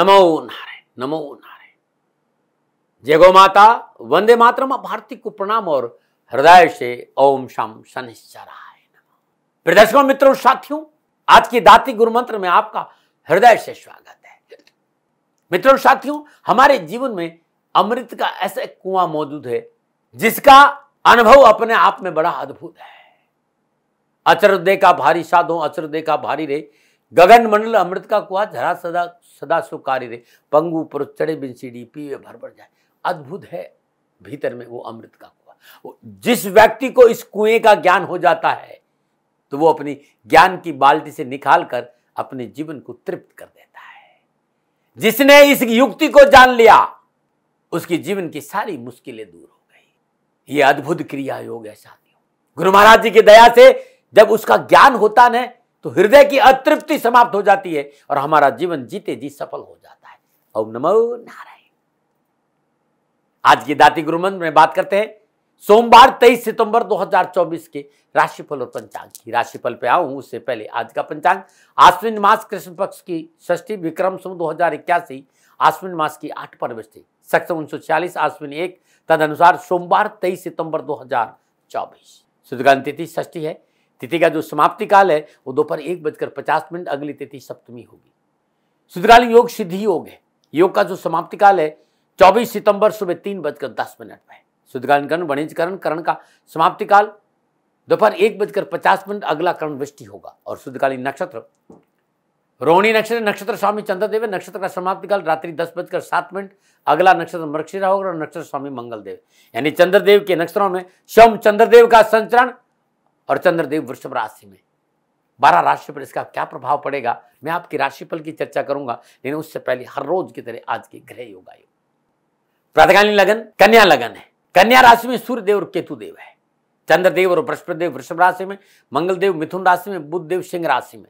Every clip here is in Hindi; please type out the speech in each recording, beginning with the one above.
नमो नारे नमो नारे जय गौ माता वंदे मातरम भारती को प्रणाम और हृदय से ओम शाम शनिश्चराय प्रिय दर्शकों मित्रों साथियों आज की दाती गुरु मंत्र में आपका हृदय से स्वागत है मित्रों साथियों हमारे जीवन में अमृत का ऐसा कुआं मौजूद है जिसका अनुभव अपने आप में बड़ा अद्भुत है अचरदे का भारी साधो अचरदे का भारी रे गगन मंडल अमृत का कुआ धरा सदा सदा सुकारी रे पंगु पर चढ़े बिन पी पीवे भर भर जाए अद्भुत है भीतर में वो अमृत का कुआ जिस व्यक्ति को इस कुएं का ज्ञान हो जाता है तो वो अपनी ज्ञान की बाल्टी से निकाल कर अपने जीवन को तृप्त कर देता है जिसने इस युक्ति को जान लिया उसकी जीवन की सारी मुश्किलें दूर हो गई ये अद्भुत क्रिया योग है साथियों गुरु महाराज जी की दया से जब उसका ज्ञान होता है तो हृदय की अतृप्ति समाप्त हो जाती है और हमारा जीवन जीते जी सफल हो जाता है ओम नमो नारायण आज की दाती गुरु मंत्र में बात करते हैं सोमवार 23 सितंबर 2024 के राशिफल और पंचांग की राशिफल पे आऊं उससे पहले आज का पंचांग आश्विन मास कृष्ण पक्ष की षष्ठी विक्रम सम दो हजार इक्यासी आश्विन मास की आठ परवृष्टि सक्षम उन्नीस सौ छियालीस आश्विन एक तदनुसार सोमवार 23 सितंबर 2024 शुद्धकांत तिथि षष्ठी है तिथि का जो समाप्ति काल है वो दोपहर एक बजकर पचास मिनट अगली तिथि सप्तमी होगी शुद्धकालीन योग सिद्धि योग है योग का जो समाप्ति काल है चौबीस सितंबर सुबह तीन बजकर दस मिनट में सुदरालिंग करण वणिजकरण करण का समाप्ति काल दोपहर एक बजकर पचास मिनट अगला करण वृष्टि होगा और शुद्धकालीन नक्षत्र रोहिणी नक्षत्र नक्षत्र स्वामी चंद्रदेव नक्षत्र का समाप्ति काल रात्रि दस बजकर सात मिनट अगला नक्षत्र मृक्षिरा होगा और नक्षत्र स्वामी मंगलदेव यानी चंद्रदेव के नक्षत्रों में शम चंद्रदेव का संचरण और चंद्रदेव वृषभ राशि में बारह राशि पर इसका क्या प्रभाव पड़ेगा मैं आपकी राशिफल की चर्चा करूंगा लेकिन उससे पहले हर रोज की तरह आज के ग्रह योगा योग प्रातकालीन लगन कन्या लगन है कन्या राशि में सूर्यदेव और केतुदेव है चंद्रदेव और बृहस्पतिदेव वृषभ राशि में मंगलदेव मिथुन राशि में बुद्ध देव सिंह राशि में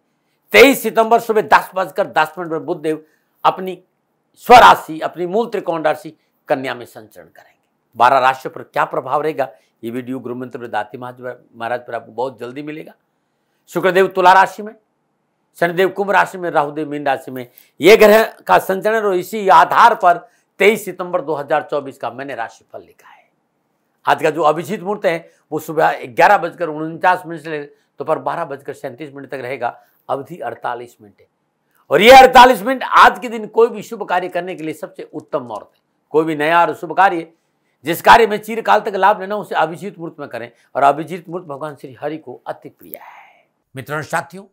तेईस सितंबर सुबह दस बजकर दस मिनट पर देव अपनी स्वराशि अपनी मूल त्रिकोण राशि कन्या में संचरण करेंगे बारह राष्ट्र पर क्या प्रभाव रहेगा ये वीडियो गुरु मंत्र दाती महाराज पर आपको बहुत जल्दी मिलेगा शुक्रदेव तुला राशि में शनिदेव कुंभ राशि में राहुदेव मीन राशि में ये ग्रह का संचरण और इसी आधार पर 23 सितंबर 2024 का मैंने राशिफल लिखा है आज का जो अभिजीत मुहूर्त है वो सुबह ग्यारह बजकर उनचास मिनट से दोपहर तो बारह बजकर सैंतीस मिनट तक रहेगा अवधि अड़तालीस मिनट है और ये अड़तालीस मिनट आज के दिन कोई भी शुभ कार्य करने के लिए सबसे उत्तम मुहूर्त है कोई भी नया और शुभ कार्य जिस कार्य में चिरकाल तक लाभ लेना उसे अभिजीत मूर्त में करें और अभिजीत मूर्त भगवान श्री हरि को अति प्रिय है मित्रों साथियों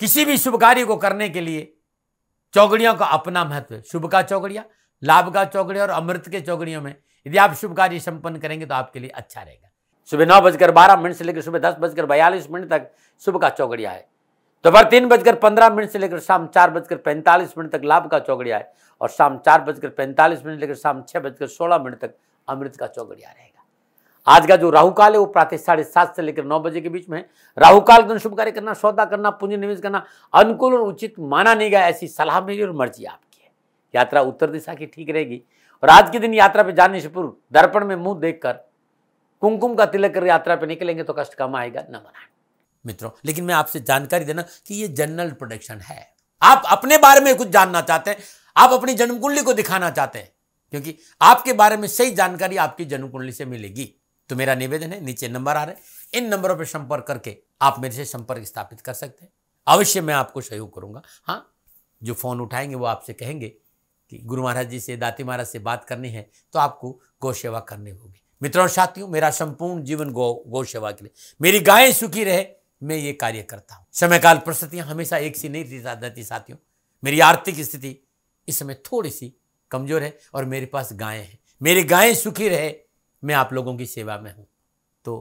किसी भी शुभ कार्य को करने के लिए चौगड़ियों का अपना महत्व है शुभ का चौगड़िया लाभ का चौगड़िया और अमृत के चौगड़ियों में यदि आप शुभ कार्य संपन्न करेंगे तो आपके लिए अच्छा रहेगा सुबह नौ बजकर बारह मिनट से लेकर सुबह दस बजकर बयालीस मिनट तक शुभ का चौगड़िया है दोपहर तो तीन बजकर पंद्रह मिनट से लेकर शाम चार बजकर पैंतालीस मिनट तक लाभ का चौकड़िया है और शाम चार बजकर पैंतालीस मिनट लेकर शाम छह बजकर सोलह मिनट तक अमृत का चौकड़िया रहेगा आज का जो राहु काल है वो प्रातः साढ़े सात से लेकर नौ बजे के बीच में राहु काल का शुभ कार्य करना सौदा करना पूंजी निवेश करना अनुकूल और उचित माना नहीं गया ऐसी सलाह मेरी और मर्जी आपकी है यात्रा उत्तर दिशा की ठीक रहेगी और आज के दिन यात्रा पर जाने से पूर्व दर्पण में मुंह देखकर कुमकुम का तिलक कर यात्रा पर निकलेंगे तो कष्ट कम आएगा न मनाएंगे मित्रों लेकिन मैं आपसे जानकारी देना कि ये जनरल प्रोडक्शन है आप अपने बारे में कुछ जानना चाहते हैं आप अपनी जन्म कुंडली को दिखाना चाहते हैं क्योंकि आपके बारे में सही जानकारी आपकी जन्म कुंडली से मिलेगी तो मेरा निवेदन है नीचे नंबर आ रहे इन नंबरों पर संपर्क करके आप मेरे से संपर्क स्थापित कर सकते हैं अवश्य मैं आपको सहयोग करूंगा हाँ जो फ़ोन उठाएंगे वो आपसे कहेंगे कि गुरु महाराज जी से दाती महाराज से बात करनी है तो आपको गौ सेवा करनी होगी मित्रों और साथियों मेरा संपूर्ण जीवन गौ गौ सेवा के लिए मेरी गायें सुखी रहे मैं ये कार्य करता हूँ समयकाल परिस्थितियाँ हमेशा एक सी नहीं रहती साथियों मेरी आर्थिक स्थिति इस समय थोड़ी सी कमज़ोर है और मेरे पास गायें हैं मेरी गायें सुखी रहे मैं आप लोगों की सेवा में हूँ तो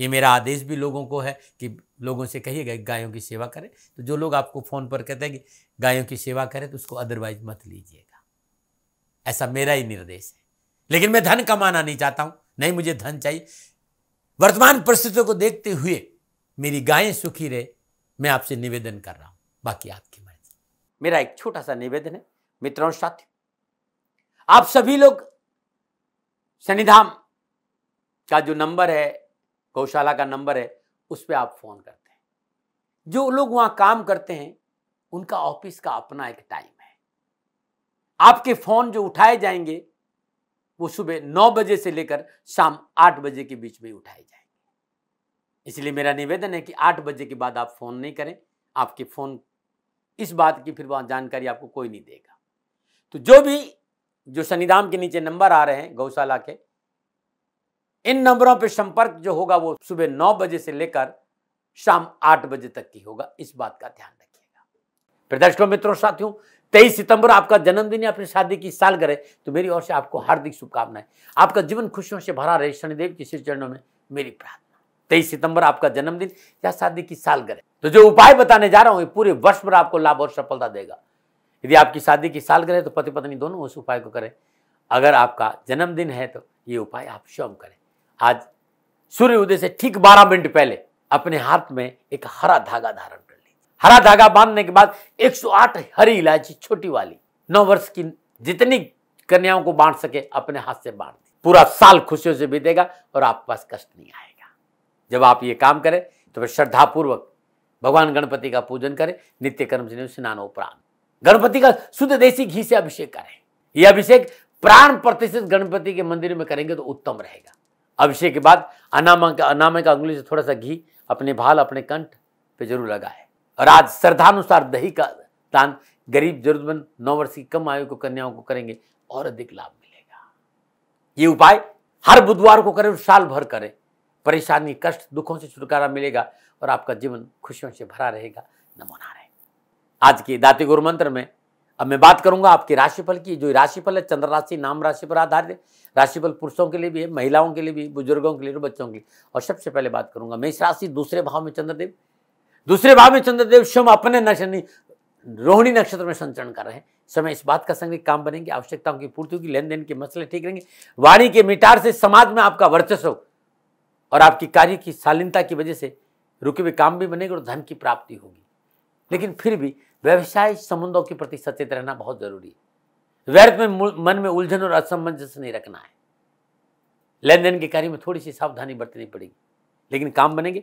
ये मेरा आदेश भी लोगों को है कि लोगों से कहिएगा गायों की सेवा करें तो जो लोग आपको फ़ोन पर कहते हैं कि गायों की सेवा करें तो उसको अदरवाइज मत लीजिएगा ऐसा मेरा ही निर्देश है लेकिन मैं धन कमाना नहीं चाहता हूँ नहीं मुझे धन चाहिए वर्तमान परिस्थितियों को देखते हुए मेरी गायें सुखी रहे मैं आपसे निवेदन कर रहा हूं बाकी आपकी मर्जी मेरा एक छोटा सा निवेदन है मित्रों साथियों आप सभी लोग शनिधाम का जो नंबर है गौशाला का नंबर है उस पर आप फ़ोन करते हैं जो लोग वहां काम करते हैं उनका ऑफिस का अपना एक टाइम है आपके फ़ोन जो उठाए जाएंगे वो सुबह नौ बजे से लेकर शाम आठ बजे के बीच में उठाए जाएंगे इसलिए मेरा निवेदन है कि आठ बजे के बाद आप फ़ोन नहीं करें आपके फ़ोन इस बात की फिर वहाँ जानकारी आपको कोई नहीं देगा तो जो भी जो शनिधाम के नीचे नंबर आ रहे हैं गौशाला के इन नंबरों पर संपर्क जो होगा वो सुबह नौ बजे से लेकर शाम आठ बजे तक की होगा इस बात का ध्यान रखिएगा फिर दर्शकों मित्रों साथियों तेईस सितंबर आपका जन्मदिन या अपनी शादी की साल करे तो मेरी ओर से आपको हार्दिक शुभकामनाएं आपका जीवन खुशियों से भरा रहे शनिदेव के श्री चरणों में मेरी प्रार्थना तेईस सितंबर आपका जन्मदिन या शादी की सालगिरह तो जो उपाय बताने जा रहा हूं ये पूरे वर्ष पर आपको लाभ और सफलता देगा यदि आपकी शादी की सालगिरह तो पति पत्नी दोनों उस उपाय को करें अगर आपका जन्मदिन है तो ये उपाय आप स्वयं करें आज सूर्य उदय से ठीक बारह मिनट पहले अपने हाथ में एक हरा धागा धारण कर लीजिए हरा धागा बांधने के बाद 108 हरी इलायची छोटी वाली नौ वर्ष की जितनी कन्याओं को बांट सके अपने हाथ से बांट पूरा साल खुशियों से बीतेगा और आपके पास कष्ट नहीं आएगा जब आप ये काम करें तो फिर श्रद्धापूर्वक भगवान गणपति का पूजन करें नित्य कर्म से स्नान उपरांत गणपति का शुद्ध देसी घी से अभिषेक करें यह अभिषेक प्राण प्रतिष्ठित गणपति के मंदिर में करेंगे तो उत्तम रहेगा अभिषेक के बाद अनामा का का उंगली से थोड़ा सा घी अपने भाल अपने कंठ पे जरूर लगाए और आज श्रद्धानुसार दही का दान गरीब जरूरतमंद नौ वर्ष की कम आयु को कन्याओं को करेंगे और अधिक लाभ मिलेगा ये उपाय हर बुधवार को करें और साल भर करें परेशानी कष्ट दुखों से छुटकारा मिलेगा और आपका जीवन खुशियों से भरा रहेगा नमो नारायण आज के दाते गुरु मंत्र में अब मैं बात करूंगा आपकी राशिफल की जो राशिफल है चंद्र राशि नाम राशि पर आधारित राशिफल पुरुषों के लिए भी है महिलाओं के लिए भी बुजुर्गों के लिए बच्चों के लिए और सबसे पहले बात करूंगा मेष राशि दूसरे भाव में चंद्रदेव दूसरे भाव में चंद्रदेव स्वयं अपने नक्षत्र रोहिणी नक्षत्र में संचरण कर रहे हैं समय इस बात का संग काम बनेंगे आवश्यकताओं की पूर्ति होगी लेन देन के मसले ठीक रहेंगे वाणी के मिटार से समाज में आपका वर्चस्व और आपकी कार्य की शालीनता की वजह से रुके हुए काम भी बनेंगे और धन की प्राप्ति होगी लेकिन फिर भी व्यवसाय संबंधों के प्रति सचेत रहना बहुत जरूरी है व्यर्थ में मन में उलझन और असमंजस नहीं रखना है लेन देन के कार्य में थोड़ी सी सावधानी बरतनी पड़ेगी लेकिन काम बनेंगे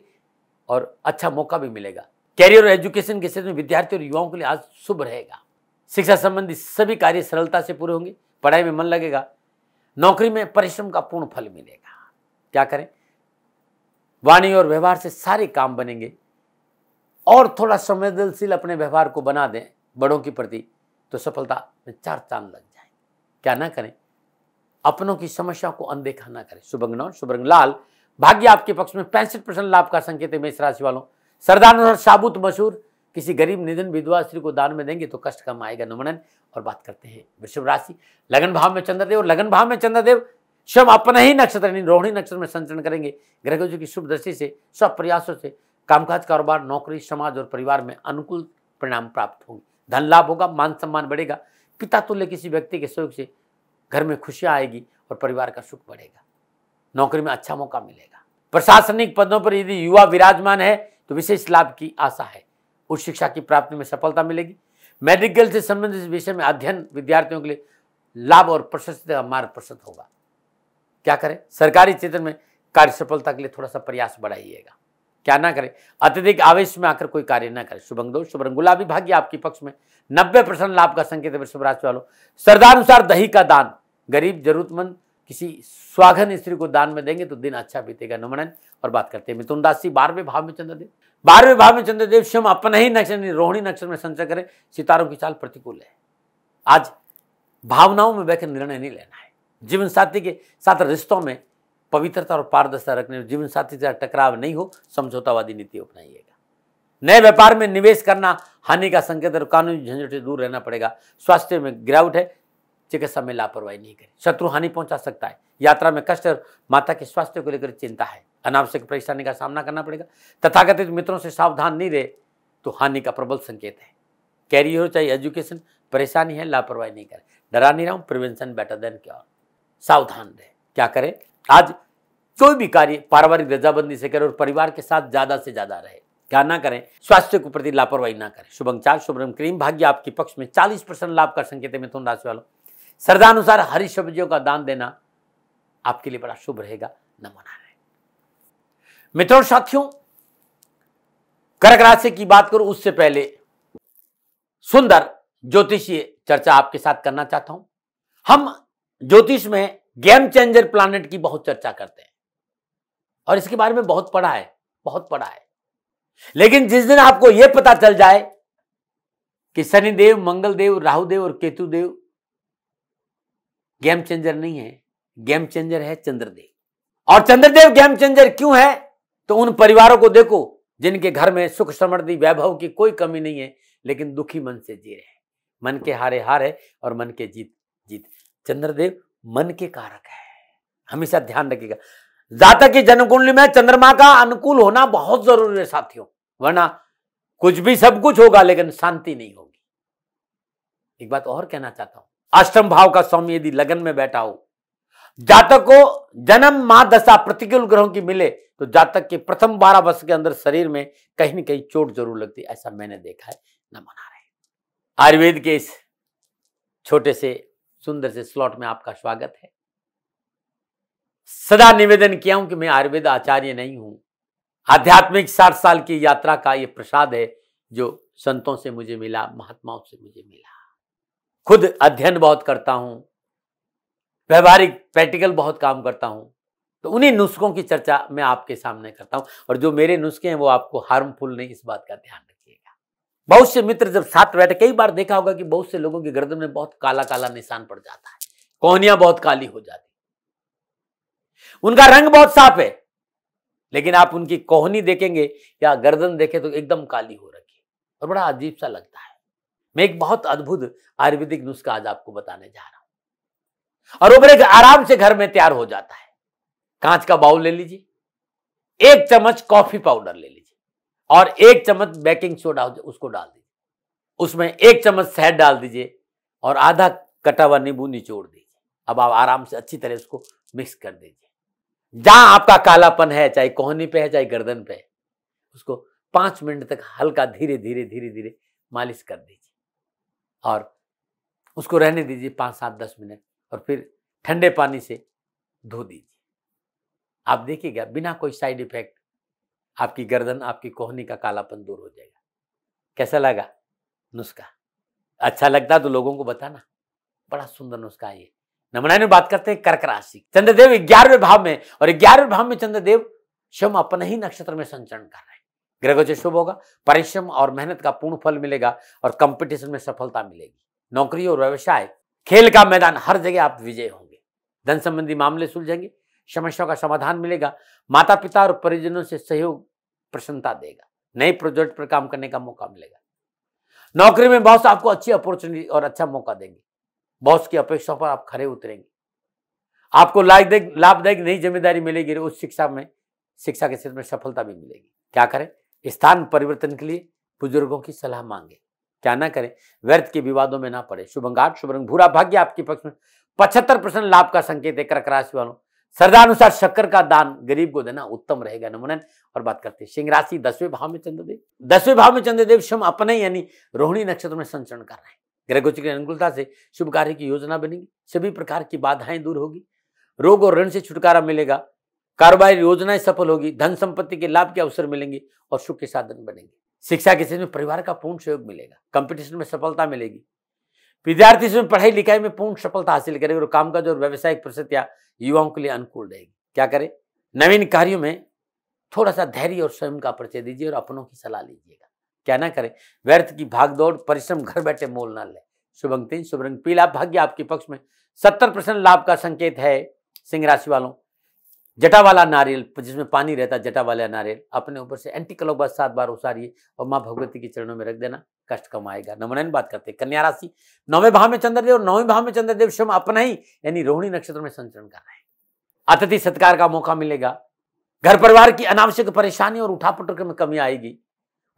और अच्छा मौका भी मिलेगा कैरियर और एजुकेशन के क्षेत्र में विद्यार्थी और युवाओं के लिए आज शुभ रहेगा शिक्षा संबंधी सभी कार्य सरलता से पूरे होंगे पढ़ाई में मन लगेगा नौकरी में परिश्रम का पूर्ण फल मिलेगा क्या करें वाणी और व्यवहार से सारे काम बनेंगे और थोड़ा संवेदनशील अपने व्यवहार को बना दें बड़ों के प्रति तो सफलता में चार चांद लग जाए क्या ना करें अपनों की समस्या को अनदेखा ना करें शुभंग शुभंग लाल भाग्य आपके पक्ष में पैंसठ परसेंट लाभ का संकेत है मेष राशि वालों सरदार साबुत मशहूर किसी गरीब निधन विधवा स्त्री को दान में देंगे तो कष्ट कम आएगा नमनन और बात करते हैं वृषभ राशि लगन भाव में चंद्रदेव लगन भाव में चंद्रदेव स्वयं अपना ही नक्षत्र यानी रोहिणी नक्षत्र में संचरण करेंगे ग्रह की शुभ दृष्टि से सब प्रयासों से कामकाज कारोबार नौकरी समाज और परिवार में अनुकूल परिणाम प्राप्त होंगे धन लाभ होगा मान सम्मान बढ़ेगा पिता तुल्य किसी व्यक्ति के सहयोग से घर में खुशियाँ आएगी और परिवार का सुख बढ़ेगा नौकरी में अच्छा मौका मिलेगा प्रशासनिक पदों पर यदि युवा विराजमान है तो विशेष लाभ की आशा है उच्च शिक्षा की प्राप्ति में सफलता मिलेगी मेडिकल से संबंधित विषय में अध्ययन विद्यार्थियों के लिए लाभ और प्रशस्त का मार्ग प्रशस्त होगा क्या करें सरकारी क्षेत्र में कार्य सफलता के लिए थोड़ा सा प्रयास बढ़ाइएगा क्या ना करें अत्यधिक आवेश में आकर कोई कार्य ना करें शुभंग दो शुभ गुलाबी भाग्य आपके पक्ष में नब्बे परसेंट लाभ का संकेत है शुभ राशि वालों श्रद्धानुसार दही का दान गरीब जरूरतमंद किसी स्वाघन स्त्री को दान में देंगे तो दिन अच्छा बीतेगा नमनन और बात करते हैं मिथुन राशि बारहवें भाव में चंद्रदेव बारहवें भाव में चंद्रदेव स्वयं अपना ही नक्षत्र रोहिणी नक्षत्र में संचय करें सितारों की चाल प्रतिकूल है आज भावनाओं में बैठकर निर्णय नहीं लेना है जीवन साथी के साथ रिश्तों में पवित्रता और पारदर्शिता रखने जीवन साथी से टकराव नहीं हो समझौतावादी नीति अपनाइएगा नए व्यापार में निवेश करना हानि का संकेत और कानूनी झंझट से दूर रहना पड़ेगा स्वास्थ्य में गिरावट है चिकित्सा में लापरवाही नहीं करें शत्रु हानि पहुंचा सकता है यात्रा में कष्ट और माता के स्वास्थ्य को लेकर चिंता है अनावश्यक परेशानी का सामना करना पड़ेगा तथाकथित मित्रों से सावधान नहीं रहे तो हानि का प्रबल संकेत है कैरियर हो चाहे एजुकेशन परेशानी है लापरवाही नहीं करें डरा नहीं रहा हूँ प्रिवेंशन बेटर देन क्योर सावधान रहे क्या करें आज कोई भी कार्य पारिवारिक रजाबंदी से करें और परिवार के साथ ज़्यादा से ज़्यादा रहे क्या ना करें स्वास्थ्य के प्रति लापरवाही ना करें चार शुभ्रम क्रीम भाग्य आपके पक्ष में चालीस परसेंट लाभ का संकेत है मिथुन राशि वालों श्रद्धानुसार हरी सब्जियों का दान देना आपके लिए बड़ा शुभ रहेगा न मना रहे मिथुन साथियों कर्क राशि की बात करूं उससे पहले सुंदर ज्योतिषीय चर्चा आपके साथ करना चाहता हूं हम ज्योतिष में गेम चेंजर प्लानिट की बहुत चर्चा करते हैं और इसके बारे में बहुत पढ़ा है बहुत पढ़ा है लेकिन जिस दिन आपको यह पता चल जाए कि शनिदेव मंगलदेव राहुदेव और केतुदेव गेम चेंजर नहीं है गेम चेंजर है चंद्रदेव और चंद्रदेव गेम चेंजर क्यों है तो उन परिवारों को देखो जिनके घर में सुख समृद्धि वैभव की कोई कमी नहीं है लेकिन दुखी मन से जी रहे हैं मन के हारे हार है और मन के जीत जीत चंद्रदेव मन के कारक है हमेशा ध्यान रखिएगा जातक की जन्म कुंडली में चंद्रमा का अनुकूल होना बहुत जरूरी है साथियों वरना कुछ भी सब कुछ होगा लेकिन शांति नहीं होगी एक बात और कहना चाहता हूं अष्टम भाव का स्वामी यदि लगन में बैठा हो जातक को जन्म मां दशा प्रतिकूल ग्रहों की मिले तो जातक के प्रथम बारह वर्ष के अंदर शरीर में कहीं ना कहीं चोट जरूर लगती ऐसा मैंने देखा है न मना रहे आयुर्वेद के इस छोटे से सुंदर से स्लॉट में आपका स्वागत है सदा निवेदन किया हूं कि मैं आयुर्वेद आचार्य नहीं हूं आध्यात्मिक साठ साल की यात्रा का यह प्रसाद है जो संतों से मुझे मिला महात्माओं से मुझे मिला खुद अध्ययन बहुत करता हूं व्यवहारिक प्रैक्टिकल बहुत काम करता हूं तो उन्हीं नुस्खों की चर्चा मैं आपके सामने करता हूं और जो मेरे नुस्खे हैं वो आपको हार्मफुल नहीं इस बात का ध्यान बहुत से मित्र जब साथ बैठे कई बार देखा होगा कि बहुत से लोगों की गर्दन में बहुत काला काला निशान पड़ जाता है कोहनियां बहुत काली हो जाती उनका रंग बहुत साफ है लेकिन आप उनकी कोहनी देखेंगे या गर्दन देखें तो एकदम काली हो रखी और बड़ा अजीब सा लगता है मैं एक बहुत अद्भुत आयुर्वेदिक नुस्खा आज आपको बताने जा रहा हूं और वो बड़े आराम से घर में तैयार हो जाता है कांच का बाउल ले लीजिए एक चम्मच कॉफी पाउडर ले लीजिए और एक चम्मच बेकिंग सोडा उसको डाल दीजिए उसमें एक चम्मच शहद डाल दीजिए और आधा कटा हुआ नींबू निचोड़ दीजिए अब आप आराम से अच्छी तरह उसको मिक्स कर दीजिए जहां आपका कालापन है चाहे कोहनी पे है चाहे गर्दन पे है उसको पांच मिनट तक हल्का धीरे धीरे धीरे धीरे मालिश कर दीजिए और उसको रहने दीजिए पाँच सात दस मिनट और फिर ठंडे पानी से धो दीजिए आप देखिएगा बिना कोई साइड इफेक्ट आपकी गर्दन आपकी कोहनी का कालापन दूर हो जाएगा कैसा लगा नुस्खा अच्छा लगता तो लोगों को बताना बड़ा सुंदर नुस्खा है ये नमना में बात करते हैं कर्क राशि चंद्रदेव ग्यारहवें भाव में और ग्यारहवें भाव में चंद्रदेव स्वयं अपने ही नक्षत्र में संचरण कर रहे हैं ग्रह गोचर शुभ होगा परिश्रम और मेहनत का पूर्ण फल मिलेगा और कंपटीशन में सफलता मिलेगी नौकरी और व्यवसाय खेल का मैदान हर जगह आप विजय होंगे धन संबंधी मामले सुलझेंगे समस्याओं का समाधान मिलेगा माता पिता और परिजनों से सहयोग प्रसन्नता देगा नए प्रोजेक्ट पर काम करने का मौका मिलेगा नौकरी में बॉस आपको अच्छी अपॉर्चुनिटी और अच्छा मौका देंगे बॉस की अपेक्षाओं पर आप खड़े उतरेंगे आपको लाभदायक लाभदायक नई जिम्मेदारी मिलेगी उस शिक्षा में शिक्षा के क्षेत्र में सफलता भी मिलेगी क्या करें स्थान परिवर्तन के लिए बुजुर्गों की सलाह मांगे क्या ना करें व्यर्थ के विवादों में ना पड़े शुभंगाट शुभ रंग भूरा भाग्य आपके पक्ष में पचहत्तर परसेंट लाभ का संकेत है कर्क राशि वालों अनुसार शक्कर का दान गरीब को देना उत्तम रहेगा नमनन और बात करते हैं सिंह राशि दसवें भाव में चंद्रदेव दसवें भाव में चंद्रदेव स्वयं अपने यानी रोहिणी नक्षत्र में संचरण कर रहे हैं ग्रह गोचर की अनुकूलता से शुभ कार्य की योजना बनेगी सभी प्रकार की बाधाएं दूर होगी रोग और ऋण से छुटकारा मिलेगा कारोबारी योजनाएं सफल होगी धन संपत्ति के लाभ के अवसर मिलेंगे और सुख के साधन बनेंगे शिक्षा के क्षेत्र में परिवार का पूर्ण सहयोग मिलेगा कंपटीशन में सफलता मिलेगी विद्यार्थी इसमें पढ़ाई लिखाई में पूर्ण सफलता हासिल करेंगे और कामकाज और व्यवसायिक प्रसिद्ध या युवाओं के लिए अनुकूल रहेगी क्या करें नवीन कार्यों में थोड़ा सा धैर्य और स्वयं का परिचय दीजिए और अपनों की सलाह लीजिएगा क्या ना करें व्यर्थ की भागदौड़ परिश्रम घर बैठे मोल न ले शुभ अंक तीन शुभ रंग पीला भाग्य आपके पक्ष में सत्तर परसेंट लाभ का संकेत है सिंह राशि वालों जटा वाला नारियल जिसमें पानी रहता जटा वाला नारियल अपने ऊपर से एंटी क्लॉकवाइज सात बार उसारिए और माँ भगवती के चरणों में रख देना कष्ट कमाएगा नाइन बात करते हैं कन्या राशि नौवे भाव में चंद्रदेव नौवें भाव में चंद्रदेव स्वयं अपना ही यानी रोहिणी नक्षत्र में संचरण कर रहे हैं अतिथि सत्कार का मौका मिलेगा घर परिवार की अनावश्यक परेशानी और उठापटक में कमी आएगी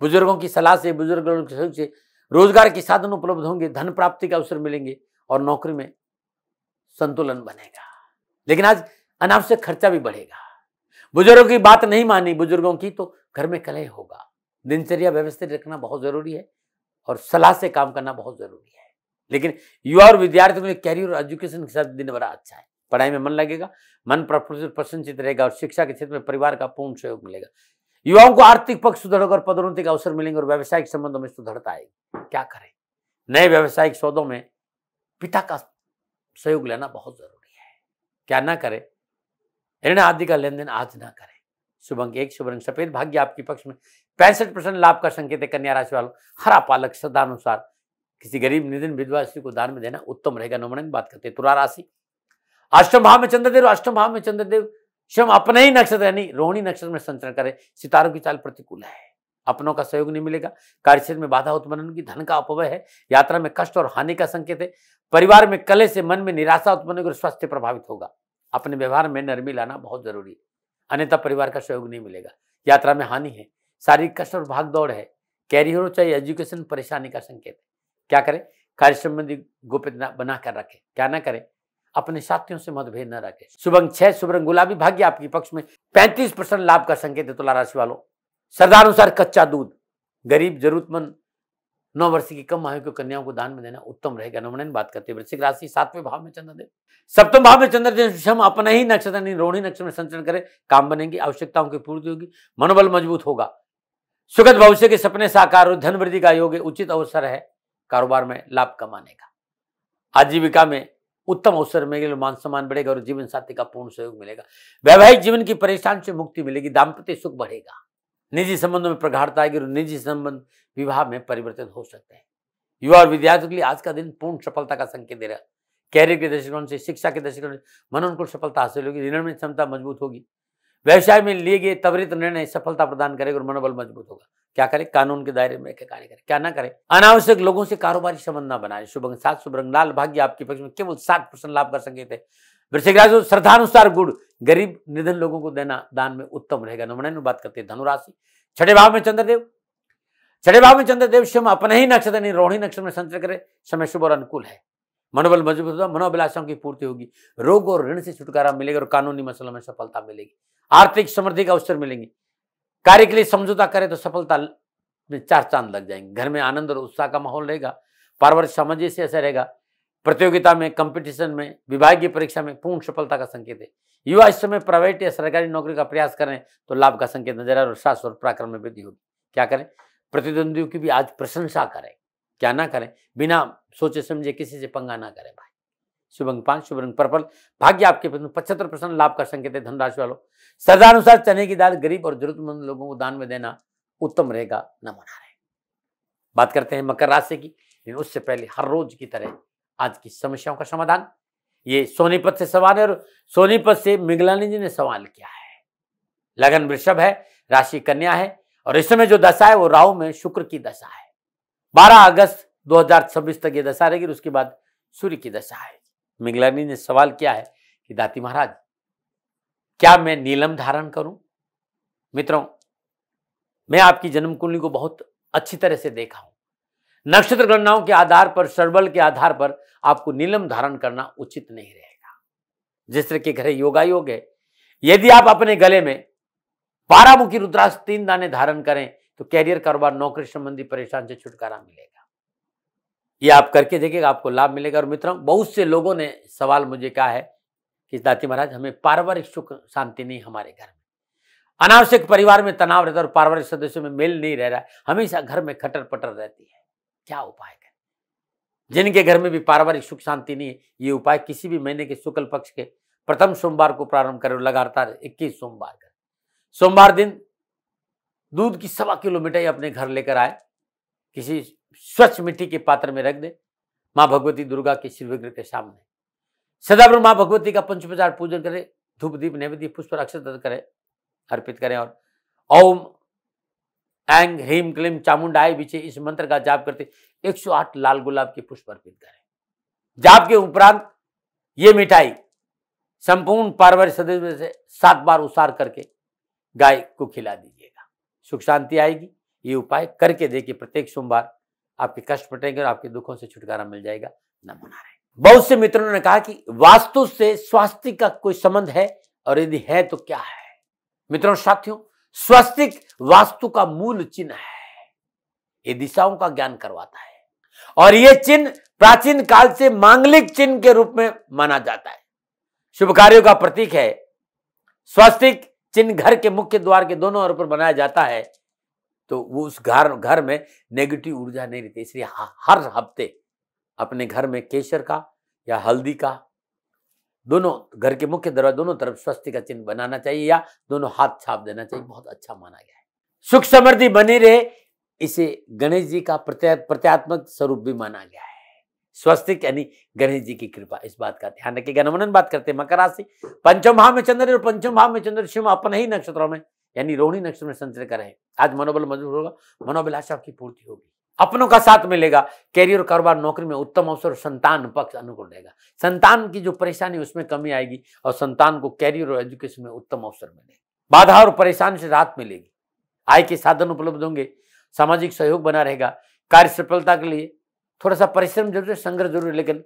बुजुर्गों की सलाह से बुजुर्गों के सहयोग से रोजगार के साधन उपलब्ध होंगे धन प्राप्ति के अवसर मिलेंगे और नौकरी में संतुलन बनेगा लेकिन आज अनावश्यक खर्चा भी बढ़ेगा बुजुर्गों की बात नहीं मानी बुजुर्गों की तो घर में कलह होगा दिनचर्या व्यवस्थित रखना बहुत जरूरी है और सलाह से काम करना बहुत जरूरी है लेकिन युवा और विद्यार्थी में कैरियर और एजुकेशन के साथ दिन बड़ा अच्छा है पढ़ाई में मन लगेगा मन प्रफुल्लित प्रसन्नचित रहेगा और शिक्षा के क्षेत्र में परिवार का पूर्ण सहयोग मिलेगा युवाओं को आर्थिक पक्ष सुधरोगे और पदोन्नति का अवसर मिलेंगे और व्यावसायिक संबंधों में सुधरता आएगी क्या करें नए व्यावसायिक सौदों में पिता का सहयोग लेना बहुत जरूरी है क्या ना करें ऋण आदि का लेन देन आज ना करें शुभ अंक एक शुभ रंग सफेद भाग्य आपके पक्ष में पैंसठ परसेंट लाभ का संकेत है कन्या राशि वालों हरा पालक श्रद्धानुसार किसी गरीब निधन विधवा स्त्री को दान में देना उत्तम रहेगा नमन में बात करते हैं तुला राशि अष्टम भाव में चंद्रदेव अष्टम भाव में चंद्रदेव स्वयं अपने ही नक्षत्र यानी रोहिणी नक्षत्र में संचरण करें सितारों की चाल प्रतिकूल है अपनों का सहयोग नहीं मिलेगा कार्यक्षेत्र में बाधा उत्पन्न की धन का अपव्य है यात्रा में कष्ट और हानि का संकेत है परिवार में कले से मन में निराशा उत्पन्न होगी और स्वास्थ्य प्रभावित होगा अपने व्यवहार में नरमी लाना बहुत जरूरी है अन्यथा परिवार का सहयोग नहीं मिलेगा यात्रा में हानि है शारीरिक कष्ट और भाग दौड़ है कैरियर हो चाहे एजुकेशन परेशानी का संकेत है क्या करें कार्य संबंधी गोपित बना कर रखें क्या ना करें अपने साथियों से मतभेद न रखें शुभ अंक छह शुभ रंग गुलाबी भाग्य आपके पक्ष में पैंतीस परसेंट लाभ का संकेत है तुला राशि वालों अनुसार कच्चा दूध गरीब जरूरतमंद नौ वर्ष की कम आयु की कन्याओं को दान में देना उत्तम रहेगा नमन बात करते हैं वृश्चिक राशि सातवें भाव में चंद्रदेव सप्तम भाव में चंद्रदेव हम अपने ही नक्षत्र रोहिणी नक्षत्र में संचरण करें काम बनेंगे आवश्यकताओं की पूर्ति होगी मनोबल मजबूत होगा सुखद भविष्य के सपने साकार और धन वृद्धि का योग उचित अवसर है कारोबार में लाभ कमाने का आजीविका में उत्तम अवसर मिलेगा मान सम्मान बढ़ेगा और जीवन साथी का पूर्ण सहयोग मिलेगा वैवाहिक जीवन की परेशान से मुक्ति मिलेगी दाम्पत्य सुख बढ़ेगा निजी संबंधों में प्रगाढ़ता आएगी और निजी संबंध विवाह में परिवर्तन हो सकते हैं युवा और विद्यार्थियों के लिए आज का दिन पूर्ण सफलता का संकेत दे रहा है कैरियर के दृष्टिकोण से शिक्षा के दृष्टिकोण से मनोनकूल सफलता हासिल होगी निर्णय क्षमता मजबूत होगी व्यवसाय में लिए गए त्वरित निर्णय सफलता प्रदान करेगा और मनोबल मजबूत होगा क्या करें कानून के दायरे में कार्य करें क्या ना करें अनावश्यक लोगों से कारोबारी संबंध न बनाए शुभ अंग सात शुभ रंग लाल भाग्य आपके पक्ष में केवल सात परसेंट लाभ कर संकेत है वृश्चिक राशि श्रद्धानुसार गुड़ गरीब निधन लोगों को देना दान में उत्तम रहेगा नमन बात करते हैं धनुराशि छठे भाव में चंद्रदेव छठे भाव में चंद्रदेव शिव अपने ही नक्षत्र रोहिणी नक्षत्र में संचय करे समय शुभ और अनुकूल है मनोबल मजबूत होगा मनोभिलाषाओं की पूर्ति होगी रोग और ऋण से छुटकारा मिलेगा और कानूनी मसलों में सफलता मिलेगी आर्थिक समृद्धि का अवसर मिलेंगे कार्य के लिए समझौता करें तो सफलता में चार चांद लग जाएंगे घर में आनंद और उत्साह का माहौल रहेगा पारिवारिक से ऐसा रहेगा प्रतियोगिता में कंपटीशन में विभागीय परीक्षा में पूर्ण सफलता का संकेत है युवा इस समय प्राइवेट या सरकारी नौकरी का प्रयास करें तो लाभ का संकेत नजर आ और शास्त्र और पराक्रम में वृद्धि होगी क्या करें प्रतिद्वंदियों की भी आज प्रशंसा करें क्या ना करें बिना सोचे समझे किसी से पंगा ना करें भाई शुभ अंग पांच शुभ रंग पर्पल भाग्य आपके पचहत्तर परसेंट लाभ का संकेत है धनराशि वालों अनुसार चने की दाल गरीब और जरूरतमंद लोगों को दान में देना उत्तम रहेगा न मना रहे बात करते हैं मकर राशि की लेकिन उससे पहले हर रोज की तरह आज की समस्याओं का समाधान ये सोनीपत से सवाल है और सोनीपत से मिगलानी जी ने सवाल किया है लगन वृषभ है राशि कन्या है और इस समय जो दशा है वो राहु में शुक्र की दशा है 12 अगस्त 2026 तक ये दशा रहेगी उसके बाद सूर्य की दशा आएगी मिंगलानी ने सवाल किया है कि दाती महाराज क्या मैं नीलम धारण करूं मित्रों मैं आपकी जन्म कुंडली को बहुत अच्छी तरह से देखा हूं नक्षत्र गणनाओं के आधार पर सर्वल के आधार पर आपको नीलम धारण करना उचित नहीं रहेगा जिस तरह के घरे योगा योग है यदि आप अपने गले में बारामुखी रुद्राक्ष तीन दाने धारण करें तो कैरियर कारोबार नौकरी संबंधी परेशान से छुटकारा मिलेगा ये आप करके देखिएगा आपको लाभ मिलेगा और मित्रों बहुत से लोगों ने सवाल मुझे कहा है कि दाती महाराज हमें पारिवारिक सुख शांति नहीं हमारे घर में अनावश्यक परिवार में तनाव रहता है और पारिवारिक सदस्यों में मेल नहीं रह रहा है हमेशा घर में खटर पटर रहती है क्या उपाय जिनके घर में भी पारिवारिक सुख शांति नहीं है ये उपाय किसी भी महीने के शुक्ल पक्ष के प्रथम सोमवार को प्रारंभ करें लगातार इक्कीस सोमवार करें सोमवार दिन दूध की सवा किलो मिठाई अपने घर लेकर आए किसी स्वच्छ मिट्टी के पात्र में रख दे माँ भगवती दुर्गा के शिव विग्रह के सामने सदाब्र माँ भगवती का पंचपचार पूजन करें धूप दीप नैवेद्य पुष्प अक्षत करें अर्पित करें और ओम ऐंग ह्रीम क्लीम चामुंडाए बिछे इस मंत्र का जाप करते 108 लाल गुलाब के पुष्प अर्पित करें जाप के उपरांत ये मिठाई संपूर्ण पारिवारिक सदस्य से सात बार उसार करके गाय को खिला दी सुख शांति आएगी ये उपाय करके देखिए प्रत्येक सोमवार आपके कष्ट पटेंगे और आपके दुखों से छुटकारा मिल जाएगा नमो नारायण बहुत से मित्रों ने कहा कि वास्तु से स्वास्थ्य का कोई संबंध है और यदि है तो क्या है मित्रों साथियों स्वास्थ्य वास्तु का मूल चिन्ह है ये दिशाओं का ज्ञान करवाता है और ये चिन्ह प्राचीन काल से मांगलिक चिन्ह के रूप में माना जाता है शुभ कार्यों का प्रतीक है स्वस्तिक चिन्ह घर के मुख्य द्वार के दोनों ओर पर बनाया जाता है तो वो उस घर घर में नेगेटिव ऊर्जा नहीं रहती इसलिए हर हफ्ते अपने घर में केसर का या हल्दी का दोनों घर के मुख्य दरवाजे दोनों तरफ स्वस्थ का चिन्ह बनाना चाहिए या दोनों हाथ छाप देना चाहिए बहुत अच्छा माना गया है सुख समृद्धि बनी रहे इसे गणेश जी का प्रत्यात्मक स्वरूप भी माना गया है स्वस्तिक यानी गणेश जी की कृपा इस बात का ध्यान रखिएगा नमनन बात करते हैं मकर राशि पंचम भाव में चंद्र और पंचम भाव में चंद्र शिव अपने ही नक्षत्रों में यानी रोहिणी नक्षत्र में संचर करें आज मनोबल मजबूत होगा मनोभिलाषा की पूर्ति होगी अपनों का साथ मिलेगा कैरियर कारोबार नौकरी में उत्तम अवसर संतान पक्ष अनुकूल रहेगा संतान की जो परेशानी उसमें कमी आएगी और संतान को कैरियर और एजुकेशन में उत्तम अवसर मिलेगा बाधा और परेशानी से राहत मिलेगी आय के साधन उपलब्ध होंगे सामाजिक सहयोग बना रहेगा कार्य सफलता के लिए थोड़ा सा परिश्रम जरूर है संग्रह जरूर लेकिन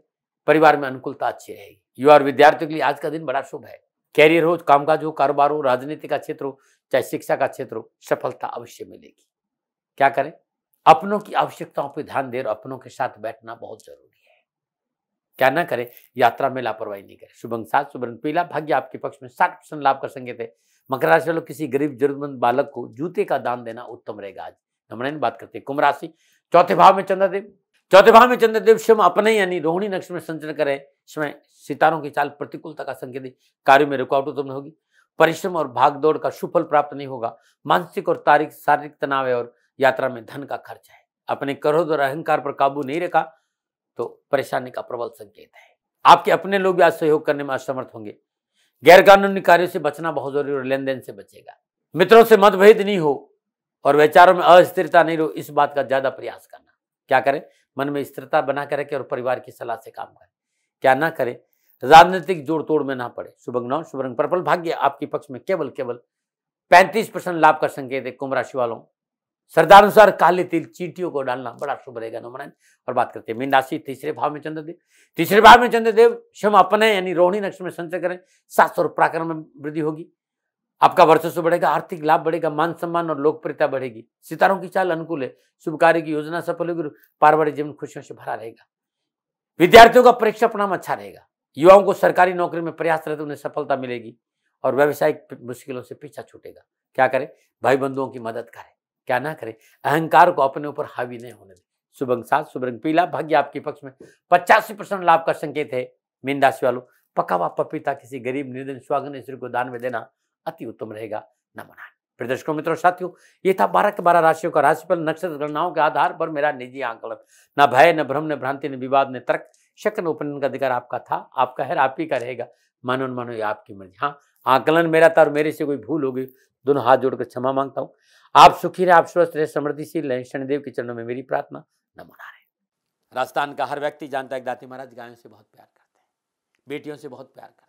परिवार में अनुकूलता अच्छी रहेगी युवा और विद्यार्थियों के लिए आज का दिन बड़ा शुभ है कैरियर हो कामकाज हो कारोबार हो राजनीति का क्षेत्र हो चाहे शिक्षा का क्षेत्र हो सफलता अवश्य मिलेगी क्या करें अपनों की आवश्यकताओं पर ध्यान दे और अपनों के साथ बैठना बहुत जरूरी है क्या ना करें यात्रा में लापरवाही नहीं करें शुभंग सात शुभ पीला भाग्य आपके पक्ष में साठ परसेंट लाभ का संकेत है मकर राशि वालों किसी गरीब जरूरतमंद बालक को जूते का दान देना उत्तम रहेगा आज हमने बात करते हैं कुंभ राशि चौथे भाव में चंद्रदेव चौथे भाव में चंद्रदेव स्वयं अपने यानी रोहिणी नक्ष में संचरण करें स्वयं सितारों की चाल प्रतिकूलता का संकेत कार्य में रुकावट उत्पन्न होगी परिश्रम और भागदौड़ का सुफल प्राप्त नहीं होगा मानसिक और तारीख शारीरिक तनाव है और यात्रा में धन का खर्च है अपने क्रोध और अहंकार पर काबू नहीं रखा तो परेशानी का प्रबल संकेत है आपके अपने लोग भी आज सहयोग करने में असमर्थ होंगे गैर कानूनी कार्यों से बचना बहुत जरूरी और लेन देन से बचेगा मित्रों से मतभेद नहीं हो और विचारों में अस्थिरता नहीं रहो इस बात का ज्यादा प्रयास करना क्या करें मन में स्थिरता बना कर रखे और परिवार की सलाह से काम करें क्या ना करें राजनीतिक जोड़ तोड़ में ना पड़े शुभ नौ शुभ रंग प्रबल भाग्य आपके पक्ष में केवल केवल पैंतीस परसेंट लाभ का संकेत है कुंभ राशि वालों श्रद्धानुसार काले तिल चींटियों को डालना बड़ा शुभ रहेगा नमन और बात करते हैं मीन राशि तीसरे भाव में चंद्रदेव तीसरे भाव में चंद्रदेव क्षम अपने यानी रोहिणी नक्ष में संचय करें सात सौ प्राक्रम में वृद्धि होगी आपका वर्चस्व बढ़ेगा आर्थिक लाभ बढ़ेगा मान सम्मान और लोकप्रियता बढ़ेगी सितारों की चाल अनुकूल है शुभ कार्य की योजना सफल होगी पारिवारिक जीवन खुशियों से भरा रहेगा विद्यार्थियों का परीक्षा परिणाम अच्छा रहेगा युवाओं को सरकारी नौकरी में प्रयास रहते उन्हें सफलता मिलेगी और व्यावसायिक मुश्किलों से पीछा छूटेगा क्या करें भाई बंधुओं की मदद करें क्या ना करें अहंकार को अपने ऊपर हावी नहीं होने दें शुभ अंक सात शुभ रंग पीला भाग्य आपके पक्ष में पचासी परसेंट लाभ का संकेत है मीन राशि वालों पका हुआ पपीता किसी गरीब निर्धन स्वागनेश्वर को दान में देना अति उत्तम रहेगा नमनान प्रदर्शकों मित्रों साथियों ये था बारह के बारह राशियों का राशिफल नक्षत्र गणनाओं के आधार पर मेरा निजी आंकलन न भय न भ्रम न भ्रांति न विवाद न तर्क शक न उपनयन का अधिकार आपका था आपका है आप ही का रहेगा मानो न मानो ये आपकी मर्जी हाँ आंकलन मेरा था और मेरे से कोई भूल होगी दोनों हाथ जोड़कर क्षमा मांगता हूँ आप सुखी रहे आप स्वस्थ रहे समृद्धिशील रहे शनिदेव के चरणों में मेरी प्रार्थना न रहे राजस्थान का हर व्यक्ति जानता है दाती महाराज गायों से बहुत प्यार करते हैं बेटियों से बहुत प्यार करते हैं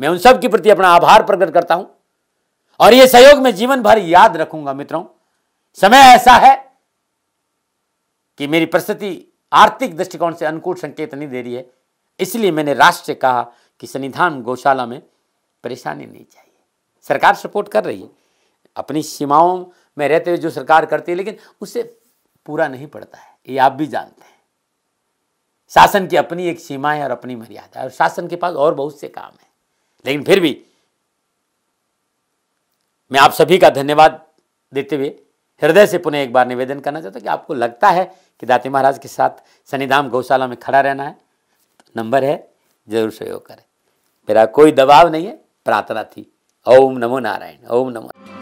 मैं उन सब के प्रति अपना आभार प्रकट करता हूं और ये सहयोग मैं जीवन भर याद रखूंगा मित्रों समय ऐसा है कि मेरी परिस्थिति आर्थिक दृष्टिकोण से अनुकूल संकेत नहीं दे रही है इसलिए मैंने राष्ट्र से कहा कि सन्निधान गौशाला में परेशानी नहीं चाहिए सरकार सपोर्ट कर रही है अपनी सीमाओं में रहते हुए जो सरकार करती है लेकिन उसे पूरा नहीं पड़ता है ये आप भी जानते हैं शासन की अपनी एक सीमा है और अपनी मर्यादा है और शासन के पास और बहुत से काम है लेकिन फिर भी मैं आप सभी का धन्यवाद देते हुए हृदय से पुनः एक बार निवेदन करना चाहता हूँ कि आपको लगता है कि दाते महाराज के साथ सनिधाम गौशाला में खड़ा रहना है नंबर है जरूर सहयोग करें मेरा कोई दबाव नहीं है प्रार्थना थी ओम नमो नारायण ओम नमो